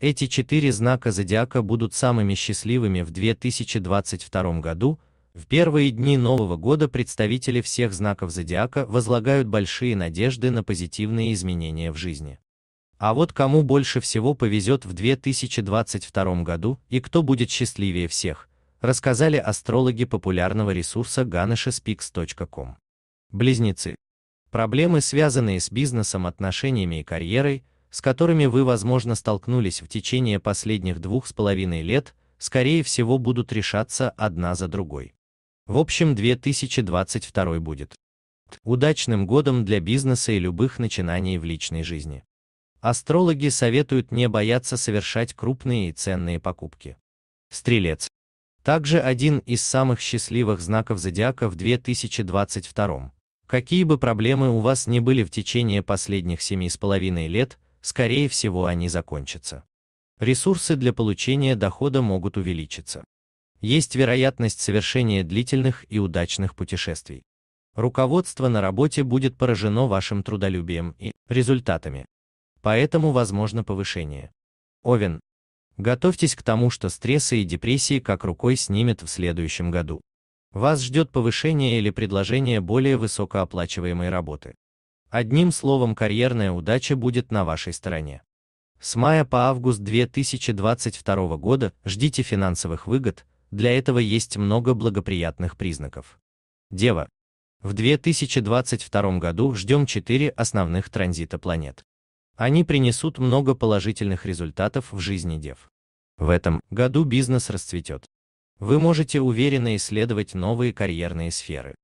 Эти четыре знака зодиака будут самыми счастливыми в 2022 году. В первые дни Нового года представители всех знаков зодиака возлагают большие надежды на позитивные изменения в жизни. А вот кому больше всего повезет в 2022 году и кто будет счастливее всех, рассказали астрологи популярного ресурса ganeshespeaks.com. Близнецы. Проблемы, связанные с бизнесом, отношениями и карьерой, с которыми вы, возможно, столкнулись в течение последних двух с половиной лет, скорее всего, будут решаться одна за другой. В общем, 2022 будет удачным годом для бизнеса и любых начинаний в личной жизни. Астрологи советуют не бояться совершать крупные и ценные покупки. Стрелец. Также один из самых счастливых знаков зодиака в 2022. Какие бы проблемы у вас ни были в течение последних семи с половиной лет, скорее всего они закончатся. Ресурсы для получения дохода могут увеличиться. Есть вероятность совершения длительных и удачных путешествий. Руководство на работе будет поражено вашим трудолюбием и результатами. Поэтому возможно повышение. Овен. Готовьтесь к тому, что стрессы и депрессии как рукой снимет в следующем году. Вас ждет повышение или предложение более высокооплачиваемой работы. Одним словом, карьерная удача будет на вашей стороне. С мая по август 2022 года ждите финансовых выгод, для этого есть много благоприятных признаков. Дева. В 2022 году ждем 4 основных транзита планет. Они принесут много положительных результатов в жизни дев. В этом году бизнес расцветет. Вы можете уверенно исследовать новые карьерные сферы.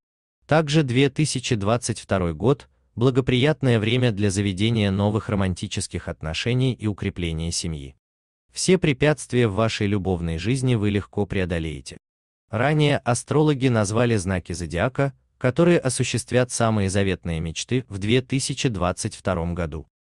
Также 2022 год благоприятное время для заведения новых романтических отношений и укрепления семьи. Все препятствия в вашей любовной жизни вы легко преодолеете. Ранее астрологи назвали знаки зодиака, которые осуществят самые заветные мечты в 2022 году.